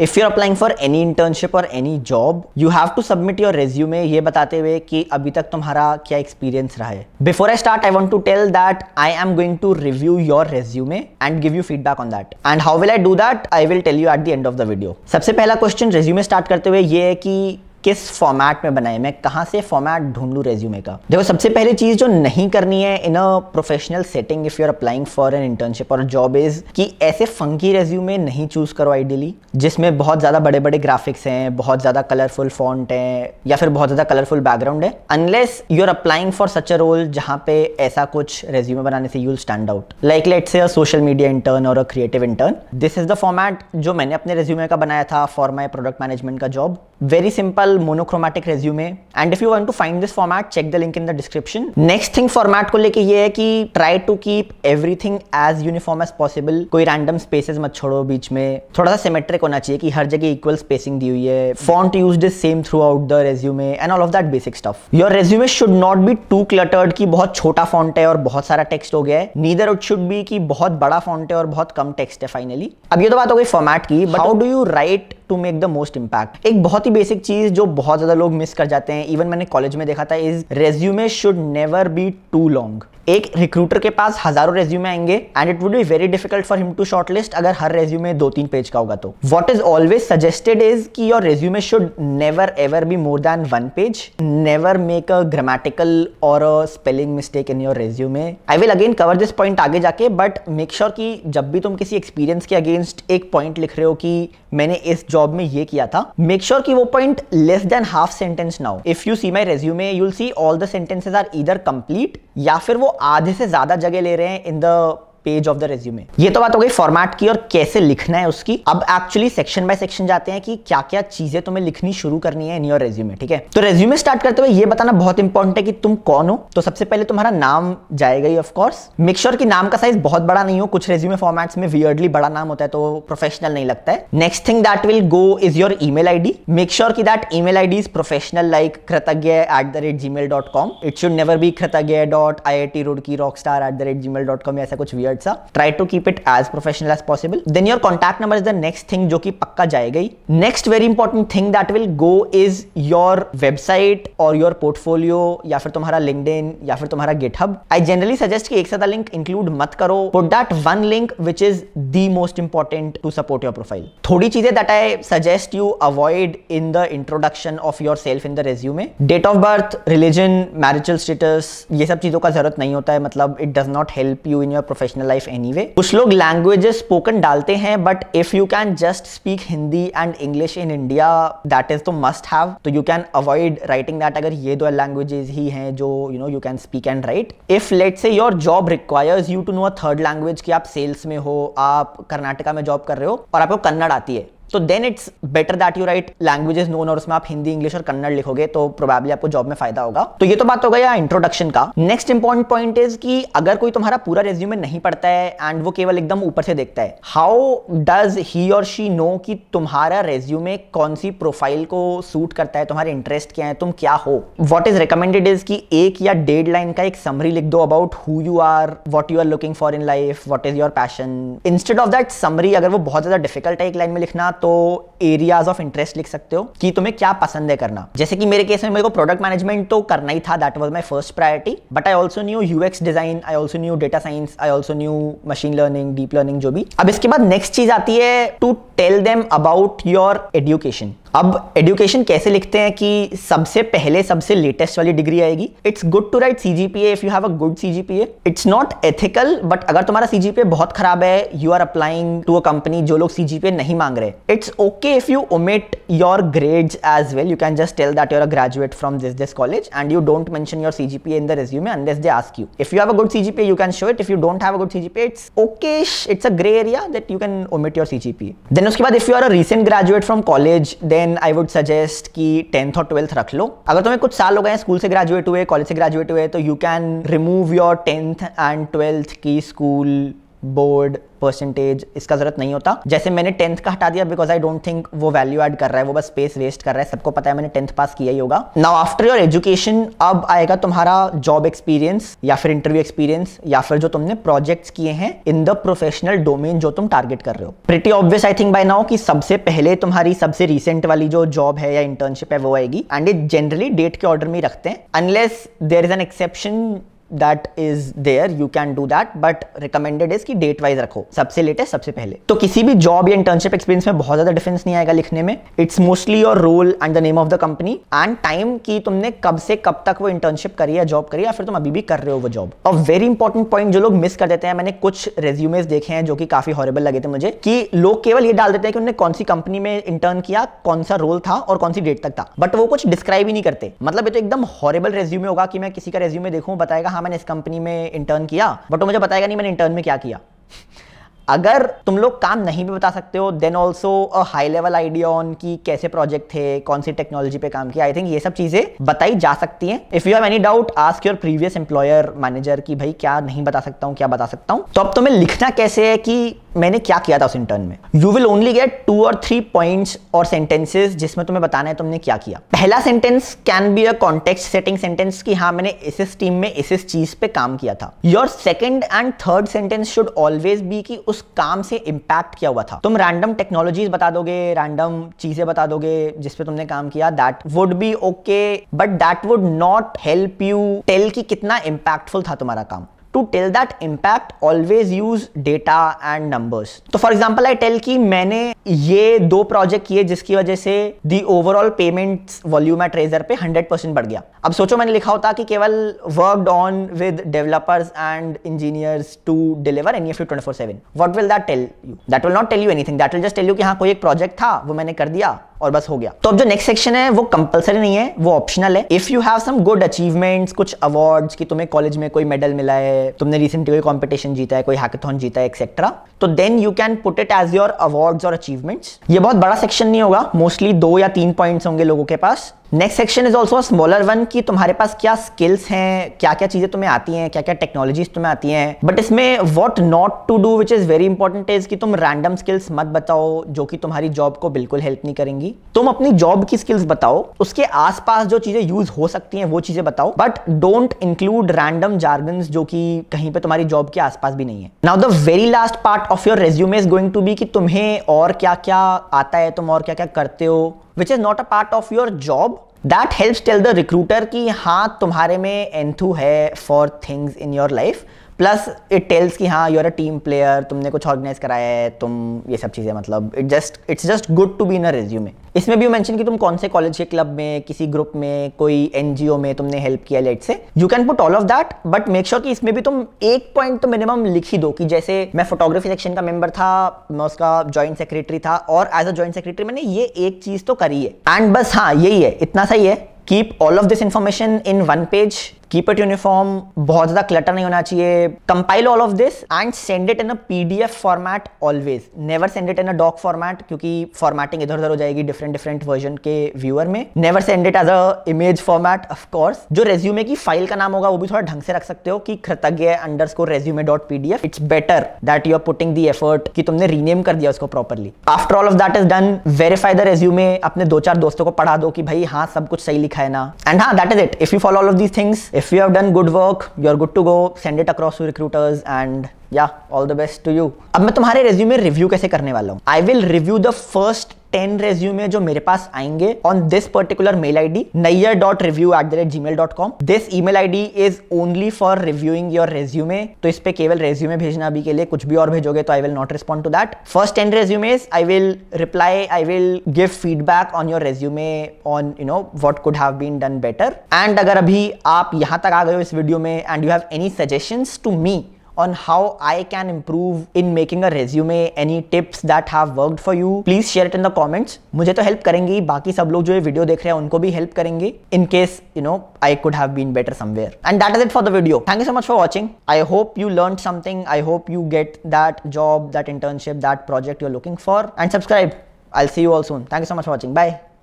If you are applying for any internship or any job you have to submit your resume ये बताते हुए कि अभी तक तुम्हारा क्या एक्सपीरियंस रहा है before I start I want to tell that I am going to review your resume and give you feedback on that and how will I do that I will tell you at the end of the video सबसे पहला question resume start करते हुए ये है कि किस format में बनाए मैं कहाँ से फॉर्मेट ढूंढ लूँ रेज्यूमे का देखो सबसे पहली चीज़ जो नहीं करनी है in a professional setting if you are applying for an internship or job is कि ऐसे फंकी रेज्यूमे नहीं चूज़ करो आइडियली जिसमें बहुत ज़्यादा बड़े बड़े ग्राफिक्स हैं बहुत ज़्यादा कलरफुल फॉन्ट हैं या फिर बहुत ज़्यादा कलरफुल बैकग्राउंड है unless you are applying for such a role जहाँ पे ऐसा कुछ रेज्यूमे बनाने से you'll stand out like let's say social media intern or a creative intern this is the format जो मैंने अपने रेज्यूमे का बनाया था फॉर माई प्रोडक्ट मैनेजमेंट का job very simple simple monochromatic resume and if you want to find this format check the link in the description next thing format को लेके ये है कि try to keep everything as uniform as possible कोई random spaces मत छोड़ो बीच में थोड़ा सा symmetric होना चाहिए कि हर जगह equal spacing दी हुई है font used is same throughout the resume and all of that basic stuff your resume should not be too cluttered कि बहुत छोटा font है और बहुत सारा text हो गया है neither it should be कि बहुत बड़ा font है और बहुत कम text है finally अब ये तो बात हो गई format की but how do you write to make the most impact एक बहुत ही बेसिक चीज जो बहुत ज्यादा लोग मिस कर जाते हैं इवन मैंने कॉलेज में देखा था is resume should never be too long एक रिक्रूटर के पास हजारों रेज्यूमे आएंगे and it would be very difficult for him to shortlist अगर हर रेज्यूमे दो तीन पेज का होगा तो what is always suggested is कि your resume should never ever be more than one page never make a grammatical or a spelling mistake in your resume I will again cover this point आगे जाके but make sure कि जब भी तुम किसी experience के against एक point लिख रहे हो कि मैंने इस जॉब में ये किया था मेक श्योर sure कि वो point less than half sentence now if you see my resume you'll see all the sentences are इधर कंप्लीट या फिर वो आधे से ज्यादा जगह ले रहे हैं in the page of the resume ये तो बात हो गई फॉर्मेट की और कैसे लिखना है उसकी अब एक्चुअली सेक्शन बाय सेक्शन जाते हैं कि क्या क्या चीजें तुम्हें लिखनी शुरू करनी है इन योर रेज्यूमे ठीक है तो रेज्यूमे स्टार्ट करते हुए ये बताना बहुत इंपॉर्टेंट है कि तुम कौन हो तो सबसे पहले तुम्हारा नाम जाएगा ही ऑफकोर्स मेक श्योर की नाम का साइज बहुत बड़ा नहीं हो कुछ रेज्यूमे फॉर्मेट्स में वियर्डली बड़ा नाम होता है तो प्रोफेशनल नहीं लगता है next thing that will go is your e email ID make sure की that email I D is professional like Kritagya at the rate Gmail dot com it should never be Kritagya dot I I T road की rock star at the rate Gmail dot com ऐसा कुछ weird methods are try to keep it as professional as possible then your contact number is the next thing जो कि पक्का जाएगा ही next very important thing that will go is your website or your portfolio या फिर तुम्हारा linkedin या फिर तुम्हारा github I generally suggest कि एक साथ link include मत करो put that one link which is the most important to support your profile थोड़ी चीजें that I suggest you avoid in the introduction of yourself in the resume date of birth religion marital status ये सब चीजों का जरूरत नहीं होता है मतलब it does not help you in your professional professional life वे कुछ लोग लैंग्वेजेस स्पोकन डालते हैं but if you can just speak Hindi and English in India that is तो मस्ट हैव तो you can avoid writing that अगर ये दो लैंग्वेजेस ही हैं जो you know you can speak and write if let's say your job requires you to know a third language कि आप सेल्स में हो आप कर्नाटका में जॉब कर रहे हो और आपको कन्नड़ आती है so then it's better that you write languages known और उसमें आप हिंदी इंग्लिश और कन्नड़ लिखोगे तो प्रोबेबली आपको जॉब में फायदा होगा तो ये तो बात हो गया इंट्रोडक्शन का नेक्स्ट इंपॉर्टेंट पॉइंट इज कि अगर कोई तुम्हारा पूरा रेज्यूम नहीं पढ़ता है एंड वो केवल एकदम ऊपर से देखता है हाउ डज ही और शी नो कि तुम्हारा रेज्यूमे कौन सी प्रोफाइल को सूट करता है तुम्हारे इंटरेस्ट क्या है तुम क्या हो वॉट इज रिकमेंडेड इज कि एक या डेढ़ लाइन का एक समरी लिख दो about who you are what you are looking for in life what is your passion instead of that summary अगर वो बहुत ज्यादा डिफिकल्ट है एक लाइन में लिखना तो तो एरियाज ऑफ इंटरेस्ट लिख सकते हो कि तुम्हें क्या पसंद है करना जैसे कि मेरे केस में मेरे को प्रोडक्ट मैनेजमेंट तो करना ही था that was my first priority but I also knew U X design I also knew data science I also knew machine learning deep learning जो भी अब इसके बाद नेक्स्ट चीज आती है to tell them about your education अब education कैसे लिखते हैं कि सबसे पहले सबसे लेटेस्ट वाली डिग्री आएगी it's good to write CGPA if you have a good CGPA it's not ethical but अगर तुम्हारा सीजीपीए बहुत खराब है you are applying to a company जो लोग सीजीपीए नहीं मांग रहे it's okay if you omit your grade as well you can just tell that you're a graduate from this this college and you don't mention your CGPA in the end this they ask you if you have a good CGPA you can show it if you don't have a good CGPA it's okay it's a grey area that you can omit your CGPA then then उसके बाद if you are a recent graduate from college then I would suggest कि tenth और twelfth रख लो अगर तुम्हें कुछ साल हो गए स्कूल से ग्रेजुएट हुए कॉलेज से ग्रेजुएट हुए तो you can remove your tenth and twelfth की स्कूल बोर्ड परसेंटेज इसका जरूरत नहीं होता जैसे मैंने टेंथ का हटा दिया बिकॉज आई डोंट थिंक वो वैल्यू एड कर रहा है वो बस स्पेस वेस्ट कर रहा है सबको पता है मैंने टेंथ पास किया ही होगा नाउ आफ्टर योर एजुकेशन अब आएगा तुम्हारा जॉब एक्सपीरियंस या फिर इंटरव्यू एक्सपीरियंस या फिर जो तुमने प्रोजेक्ट किए हैं इन द प्रोफेशनल डोमेन जो तुम टारगेट कर रहे हो pretty obvious I think by now की सबसे पहले तुम्हारी सबसे रिसेंट वाली जो जॉब है या इंटर्नशिप है वो आएगी एंड इट जनरली डेट के ऑर्डर में रखते हैं unless there is an exception that is there you can do that but recommended is कि डेट वाइज रखो सबसे लेटेस्ट सबसे पहले तो किसी भी जॉब या इंटर्नशिप एक्सपीरियंस में बहुत ज्यादा डिफरेंस नहीं आएगा लिखने में it's mostly your role and the name of the company and time कि तुमने कब से कब तक वो इंटर्नशिप करी या जॉब करी या फिर तुम अभी भी कर रहे हो वो जॉब और वेरी इंपॉर्टेंट पॉइंट जो लोग मिस कर देते हैं मैंने कुछ रेज्यूमेज देखे हैं जो कि काफी हॉरेबल लगे थे मुझे कि लोग केवल ये डाल देते हैं कि उन्होंने कौन सी कंपनी में इंटर्न किया कौन सा रोल था और कौन सी डेट तक था बट वो कुछ डिस्क्राइब ही नहीं करते मतलब ये तो एकदम हॉरेबल रेज्यूमे होगा कि मैं किसी का रेज्यूमे देखूँ बताएगा हाँ मैंने इस कंपनी में इंटर्न किया बट वो मुझे बताएगा नहीं मैंने इंटर्न में क्या किया अगर तुम लोग काम नहीं भी बता सकते हो then also a high level idea on कि कैसे प्रोजेक्ट थे कौन सी टेक्नोलॉजी पे काम किया आई थिंक ये सब चीजें बताई जा सकती हैं if you have any doubt ask your previous employer manager कि भाई क्या नहीं बता सकता हूँ क्या बता सकता हूँ तो अब तुम्हें लिखना कैसे है कि मैंने क्या किया था उस इंटर्न में you will only get two or three points or sentences जिसमें तुम्हें बताना है तुमने क्या किया पहला sentence can be a context setting sentence कि हाँ मैंने इस इस टीम में इस इस चीज पे काम किया था your second and third sentence should always be कि उस काम से इम्पैक्ट क्या हुआ था तुम रैंडम टेक्नोलॉजीज बता दोगे रैंडम चीजें बता दोगे जिसपे तुमने काम किया that would be okay but that would not help you tell कि कितना इम्पैक्टफुल था तुम्हारा काम to tell that impact always use data and numbers तो फॉर एग्जाम्पल आई टेल कि मैंने ये दो प्रोजेक्ट किए जिसकी वजह से the overall payment volume at Razorpay 100 percent बढ़ गया अब सोचो मैंने लिखा होता कि केवल work on with developers and engineers to deliver an F twenty four seven what will that tell you that will not tell you anything that will just tell you कि हाँ कोई एक प्रोजेक्ट था वो मैंने कर दिया और बस हो गया तो अब जो नेक्स्ट सेक्शन है वो कंपलसरी नहीं है वो ऑप्शनल है if you have some good achievements कुछ अवार्ड्स कि तुम्हें कॉलेज में कोई मेडल मिला है तुमने रिसेंटली कोई कॉम्पिटिशन जीता है कोई हैकेथॉन जीता है एक्सेट्रा तो then you can put it as your awards और अचीवमेंट्स ये बहुत बड़ा सेक्शन नहीं होगा मोस्टली दो या तीन पॉइंट्स होंगे लोगों के पास next section is also smaller one की तुम्हारे पास क्या स्किल्स हैं क्या क्या चीजें तुम्हें आती हैं क्या क्या टेक्नोलॉजीज तुम्हें आती हैं बट इसमें what not to do which is very important is कि तुम रैंडम स्किल्स मत बताओ जो कि तुम्हारी जॉब को बिल्कुल हेल्प नहीं करेंगी तुम अपनी जॉब की स्किल्स बताओ उसके आसपास जो चीजें यूज हो सकती हैं वो चीजें बताओ but don't include random jargon जो कि कहीं पर तुम्हारी जॉब के आसपास भी नहीं है now the very last part of your resume is going to be कि तुम्हें और क्या क्या आता है तुम और क्या क्या करते हो which is not a part of your job that help tell the recruiter कि हाँ तुम्हारे में एंथू है for things in your life plus it tells कि हाँ you are a team player तुमने कुछ ऑर्गेनाइज कराया है तुम ये सब चीज़ें मतलब it just it's just good to be in a resume इसमें भी मैंशन कि तुम कौन से कॉलेज के क्लब में किसी ग्रुप में कोई एन में तुमने हेल्प किया let's say you can put all of that but make sure कि इसमें भी तुम एक पॉइंट तो मिनिमम लिख ही दो कि जैसे मैं फोटोग्राफी सेक्शन का मेंबर था मैं उसका ज्वाइंट सेक्रेटरी था और एज अ ज्वाइंट सेक्रेटरी मैंने ये एक चीज तो करी है एंड बस हाँ यही है इतना सही है keep all of this information in one page keep it uniform बहुत ज़्यादा क्लटर नहीं होना चाहिए compile all of this and send it in a PDF format always never send it in a doc format क्योंकि formatting इधर उधर हो जाएगी डिफरेंट डिफरेंट वर्जन के व्यूअर में never send it as a image format of course जो resume की file का नाम होगा वो भी थोड़ा ढंग से रख सकते हो कि Kritagya underscore resume dot PDF it's better that you are putting the effort कि तुमने रीनेम कर दिया उसको properly after all of that is done verify the resume अपने दो चार दोस्तों को पढ़ा दो कि भाई हाँ सब कुछ सही लिखा है ना एंड हाँ that is it if you follow all of these things If you have done good work, you're good to go, send it across to recruiters and yeah all the best to you अब मैं तुम्हारे resume review कैसे करने वाला हूँ I will review the first ten resume जो मेरे पास आएंगे on this particular mail I D Nayyar dot review at the rate Gmail dot com this email I D is only for reviewing your resume तो इस पे केवल resume भेजना अभी के लिए कुछ भी और भेजोगे तो I will not respond to that first ten resumes I will reply I will give feedback on your resume on you know what could have been done better and अगर अभी आप यहाँ तक आ गए हो इस वीडियो में and you have any suggestion to me on how I can improve in making a resume, any tips that have worked for you, please share it in the comments. मुझे तो help करेंगे ही बाकी सब लोग जो ये video देख रहे हैं उनको भी help करेंगे in case you know I could have been better somewhere. And that is it for the video. Thank you so much for watching. I hope you learned something. I hope you get that job, that internship, that project you're looking for. And subscribe. I'll see you all soon. Thank you so much for watching. Bye.